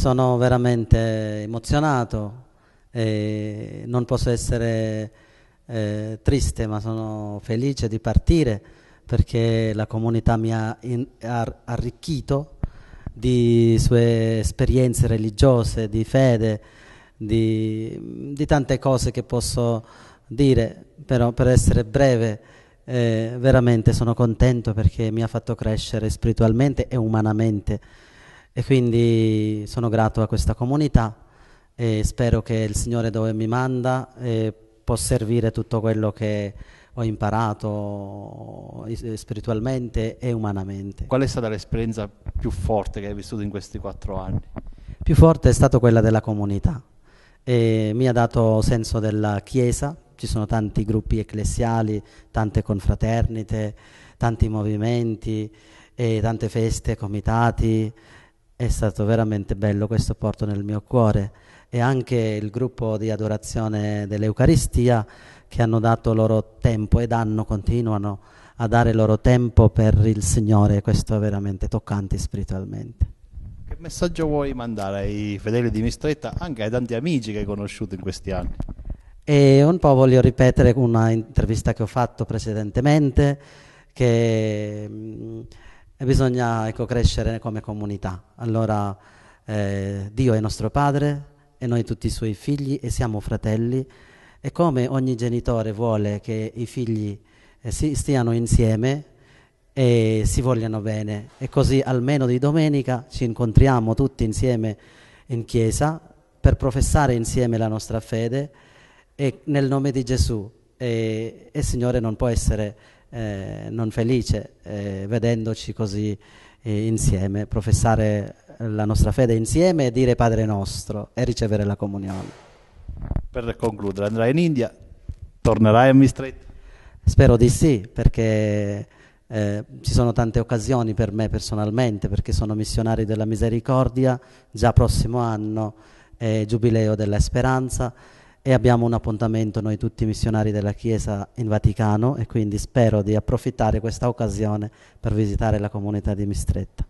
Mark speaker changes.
Speaker 1: Sono veramente emozionato, e non posso essere eh, triste ma sono felice di partire perché la comunità mi ha, in, ha arricchito di sue esperienze religiose, di fede, di, di, tante cose che posso dire, però per essere breve eh, veramente sono contento perché mi ha fatto crescere spiritualmente e umanamente. E quindi sono grato a questa comunità e spero che il Signore dove mi manda eh, possa servire tutto quello che ho imparato eh, spiritualmente e umanamente. Qual è stata l'esperienza più forte che hai vissuto in questi quattro anni? Più forte è stata quella della comunità. E mi ha dato senso della Chiesa, ci sono tanti gruppi ecclesiali, tante confraternite, tanti movimenti, tante feste, comitati. È stato veramente bello, questo porto nel mio cuore e anche il gruppo di adorazione dell'Eucaristia che hanno dato loro tempo e danno, continuano a dare loro tempo per il Signore, questo è veramente toccante spiritualmente. Che messaggio vuoi mandare ai fedeli di Mistretta, anche ai tanti amici che hai conosciuto in questi anni? E un po' voglio ripetere una intervista che ho fatto precedentemente, che mm, e bisogna ecco, crescere come comunità. Allora eh, Dio è nostro Padre e noi tutti i suoi figli e siamo fratelli e come ogni genitore vuole che i figli eh, si stiano insieme e si vogliano bene e così almeno di domenica ci incontriamo tutti insieme in chiesa per professare insieme la nostra fede e nel nome di Gesù e, e il Signore non può essere eh, non felice eh, vedendoci così eh, insieme, professare la nostra fede insieme e dire Padre nostro e ricevere la comunione. Per concludere, andrai in India, tornerai a Mistretto? Spero di sì, perché eh, ci sono tante occasioni per me personalmente, perché sono missionario della misericordia, già prossimo anno è giubileo della speranza e abbiamo un appuntamento noi tutti missionari della Chiesa in Vaticano e quindi spero di approfittare questa occasione per visitare la comunità di Mistretta.